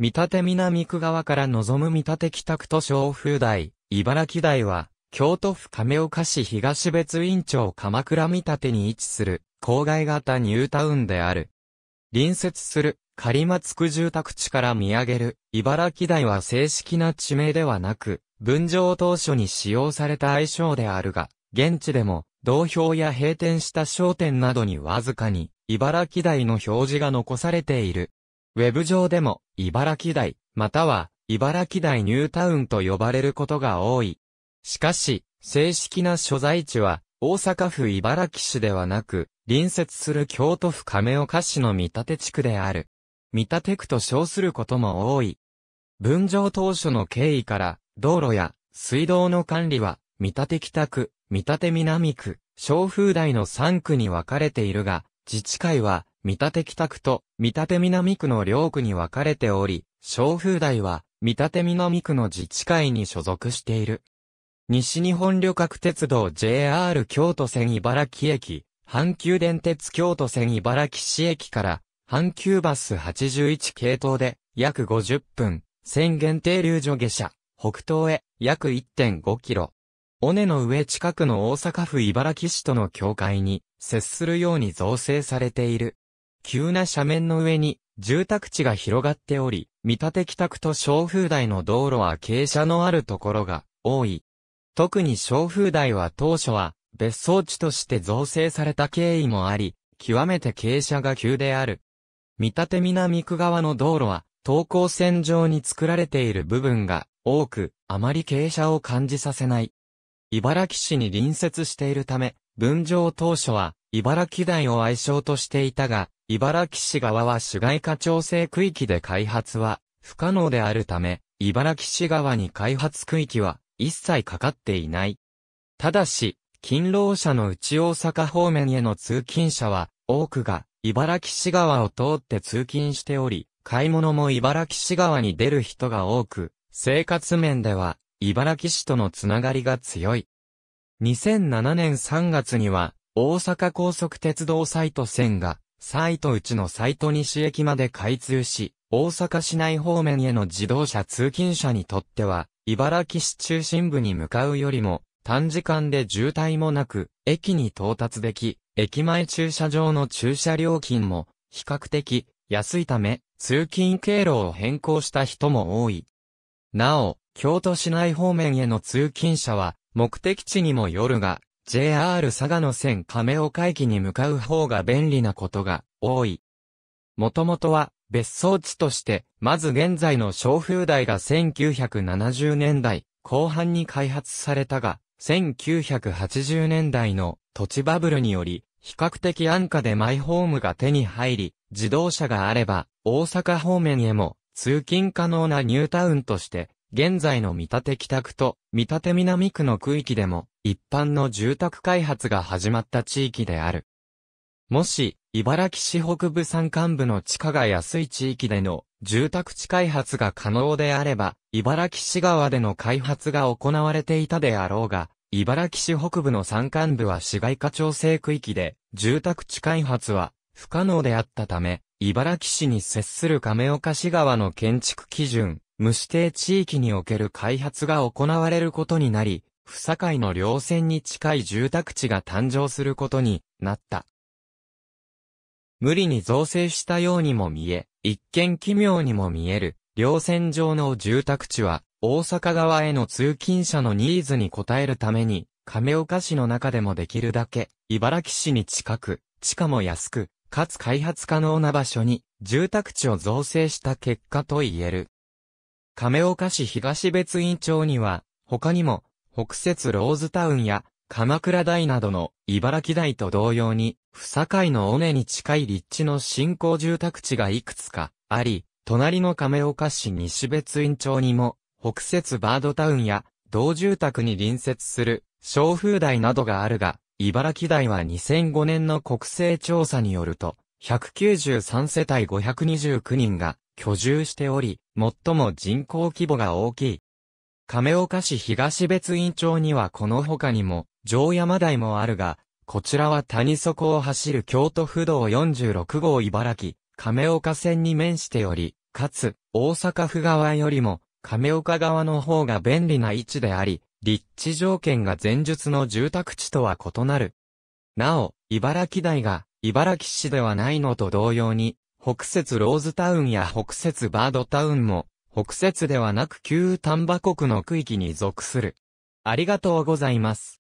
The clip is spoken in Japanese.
見立南区側から望む見立北区と昭風台、茨城台は、京都府亀岡市東別院町鎌倉見立に位置する、郊外型ニュータウンである。隣接する、狩松区住宅地から見上げる、茨城台は正式な地名ではなく、分譲当初に使用された愛称であるが、現地でも、同票や閉店した商店などにわずかに、茨城台の表示が残されている。ウェブ上でも、茨城台、または、茨城台ニュータウンと呼ばれることが多い。しかし、正式な所在地は、大阪府茨城市ではなく、隣接する京都府亀岡市の見立地区である。見立区と称することも多い。分譲当初の経緯から、道路や水道の管理は、見立北区、見立南区、小風台の3区に分かれているが、自治会は、見立北区と見立南区の両区に分かれており、小風台は見立南区の自治会に所属している。西日本旅客鉄道 JR 京都線茨城駅、阪急電鉄京都線茨城市駅から阪急バス81系統で約50分、線限定流所下車、北東へ約1.5キロ。尾根の上近くの大阪府茨城市との境界に接するように造成されている。急な斜面の上に住宅地が広がっており、見立て北区と小風台の道路は傾斜のあるところが多い。特に小風台は当初は別荘地として造成された経緯もあり、極めて傾斜が急である。見立て南区側の道路は、等高線上に作られている部分が多く、あまり傾斜を感じさせない。茨城市に隣接しているため、分譲当初は、茨城台を愛称としていたが、茨城市側は市街化調整区域で開発は不可能であるため、茨城市側に開発区域は一切かかっていない。ただし、勤労者の内大阪方面への通勤者は多くが茨城市側を通って通勤しており、買い物も茨城市側に出る人が多く、生活面では茨城市とのつながりが強い。2007年3月には大阪高速鉄道サイト線がサイト内のサイト西駅まで開通し、大阪市内方面への自動車通勤者にとっては、茨城市中心部に向かうよりも、短時間で渋滞もなく、駅に到達でき、駅前駐車場の駐車料金も、比較的、安いため、通勤経路を変更した人も多い。なお、京都市内方面への通勤者は、目的地にもよるが、JR 佐賀の線亀岡駅に向かう方が便利なことが多い。もともとは別荘地として、まず現在の小風台が1970年代後半に開発されたが、1980年代の土地バブルにより、比較的安価でマイホームが手に入り、自動車があれば、大阪方面へも通勤可能なニュータウンとして現在の見立北区と見立南区の区域でも一般の住宅開発が始まった地域である。もし、茨城市北部山間部の地価が安い地域での住宅地開発が可能であれば、茨城市側での開発が行われていたであろうが、茨城市北部の山間部は市街化調整区域で、住宅地開発は不可能であったため、茨城市に接する亀岡市側の建築基準、無指定地域における開発が行われることになり、不堺の稜線に近い住宅地が誕生することになった。無理に造成したようにも見え、一見奇妙にも見える、稜線上の住宅地は、大阪側への通勤者のニーズに応えるために、亀岡市の中でもできるだけ、茨城市に近く、地価も安く、かつ開発可能な場所に、住宅地を造成した結果と言える。亀岡市東別院町には、他にも、北節ローズタウンや、鎌倉台などの茨城台と同様に、不境の尾根に近い立地の新興住宅地がいくつかあり、隣の亀岡市西別院町にも、北節バードタウンや、同住宅に隣接する、小風台などがあるが、茨城台は2005年の国勢調査によると、193世帯529人が居住しており、最も人口規模が大きい。亀岡市東別院町にはこの他にも、城山台もあるが、こちらは谷底を走る京都府道46号茨城、亀岡線に面しており、かつ、大阪府側よりも、亀岡側の方が便利な位置であり、立地条件が前述の住宅地とは異なる。なお、茨城台が、茨城市ではないのと同様に、北節ローズタウンや北節バードタウンも、北節ではなく旧丹波国の区域に属する。ありがとうございます。